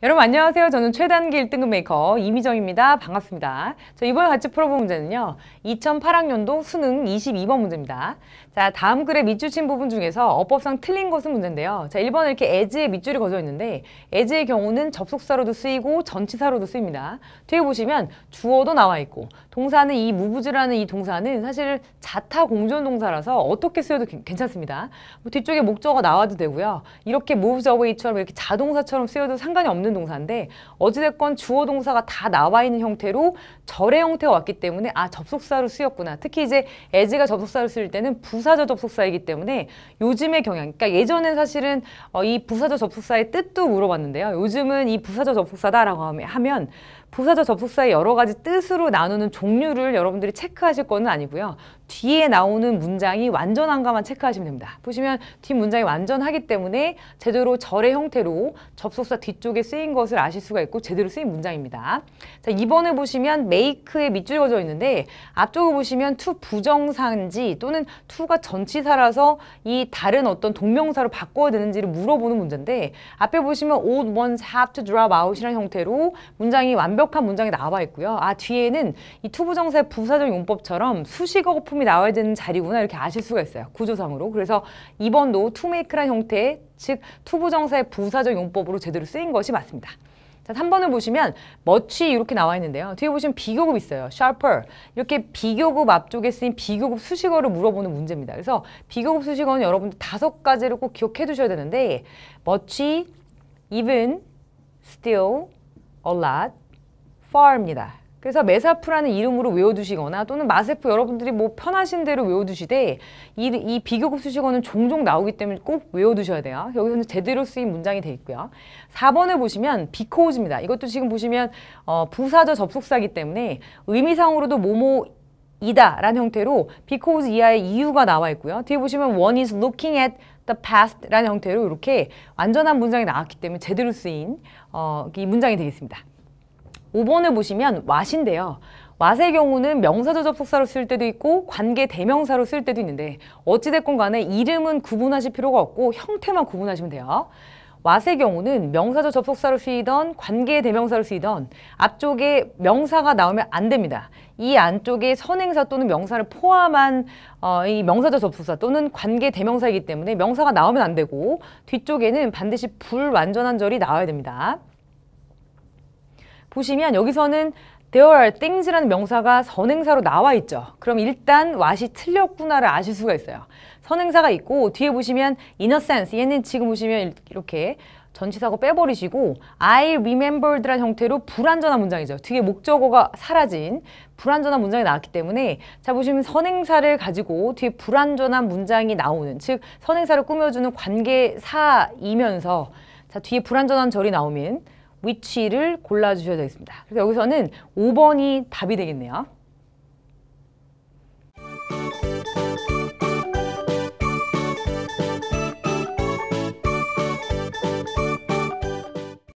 여러분 안녕하세요. 저는 최단기 1등급 메이커 이미정입니다. 반갑습니다. 저 이번에 같이 풀어본 문제는요. 2008학년도 수능 22번 문제입니다. 자, 다음 글의 밑줄친 부분 중에서 어법상 틀린 것은 문제인데요. 자, 1번에 이렇게 에즈의 밑줄이 거져 있는데 에즈의 경우는 접속사로도 쓰이고 전치사로도 쓰입니다. 뒤에 보시면 주어도 나와 있고 동사는 이 무브즈라는 이 동사는 사실 자타 공존 동사라서 어떻게 쓰여도 괜찮습니다. 뭐 뒤쪽에 목적어 나와도 되고요. 이렇게 무 o v e s 이처럼 이렇게 자동사처럼 쓰여도 상관이 없는 동사인데 어찌됐건 주어 동사가 다 나와 있는 형태로 절의 형태가 왔기 때문에 아 접속사로 쓰였구나. 특히 이제 as가 접속사로 쓸 때는 부사적 접속사이기 때문에 요즘의 경향, 그러니까 예전엔 사실은 어, 이 부사적 접속사의 뜻도 물어봤는데요. 요즘은 이 부사적 접속사다라고 하면 부사절 접속사의 여러 가지 뜻으로 나누는 종류를 여러분들이 체크하실 거는 아니고요. 뒤에 나오는 문장이 완전한가만 체크하시면 됩니다. 보시면 뒷 문장이 완전하기 때문에 제대로 절의 형태로 접속사 뒤쪽에 쓰인 것을 아실 수가 있고 제대로 쓰인 문장입니다. 자, 2번을 보시면 make에 밑줄 그어져 있는데 앞쪽을 보시면 to 부정사인지 또는 to가 전치사라서 이 다른 어떤 동명사로 바꿔야 되는지를 물어보는 문제인데 앞에 보시면 old ones have to drop out이라는 형태로 문장이 완벽 완벽한 문장이 나와 있고요. 아 뒤에는 이 투부정사의 부사적 용법처럼 수식어 거품이 나와야 되는 자리구나 이렇게 아실 수가 있어요. 구조상으로. 그래서 이번도 투메이크란 형태의 즉 투부정사의 부사적 용법으로 제대로 쓰인 것이 맞습니다. 자, 3번을 보시면 머치 이렇게 나와 있는데요. 뒤에 보시면 비교급 있어요. sharper. 이렇게 비교급 앞쪽에 쓰인 비교급 수식어를 물어보는 문제입니다. 그래서 비교급 수식어는 여러분들 다섯 가지를 꼭 기억해 두셔야 되는데 머치 even, still, a lot, far입니다. 그래서 메사프라는 이름으로 외워두시거나 또는 마세프 여러분들이 뭐 편하신 대로 외워두시되 이, 이 비교급 수식어는 종종 나오기 때문에 꼭 외워두셔야 돼요. 여기서는 제대로 쓰인 문장이 돼 있고요. 4번을 보시면 비코즈입니다 이것도 지금 보시면 어, 부사적 접속사기 때문에 의미상으로도 모모 이다 라는 형태로 because 이하의 이유가 나와 있고요. 뒤에 보시면 one is looking at the past 라는 형태로 이렇게 완전한 문장이 나왔기 때문에 제대로 쓰인 어, 이 문장이 되겠습니다. 5번을 보시면 왓인데요. 왓의 경우는 명사조 접속사로 쓸 때도 있고 관계 대명사로 쓸 때도 있는데 어찌됐건 간에 이름은 구분하실 필요가 없고 형태만 구분하시면 돼요. 왓의 경우는 명사조 접속사로 쓰이던 관계 대명사로 쓰이던 앞쪽에 명사가 나오면 안 됩니다. 이 안쪽에 선행사 또는 명사를 포함한 어, 이 명사조 접속사 또는 관계 대명사이기 때문에 명사가 나오면 안 되고 뒤쪽에는 반드시 불완전한 절이 나와야 됩니다. 보시면 여기서는 there are things라는 명사가 선행사로 나와 있죠. 그럼 일단 what이 틀렸구나를 아실 수가 있어요. 선행사가 있고 뒤에 보시면 in a sense 얘는 지금 보시면 이렇게 전치사고 빼버리시고 I remembered라는 형태로 불완전한 문장이죠. 뒤에 목적어가 사라진 불완전한 문장이 나왔기 때문에 자 보시면 선행사를 가지고 뒤에 불완전한 문장이 나오는 즉 선행사를 꾸며주는 관계사이면서 자 뒤에 불완전한 절이 나오면 위치를 골라주셔야 되겠습니다. 그래서 여기서는 5번이 답이 되겠네요.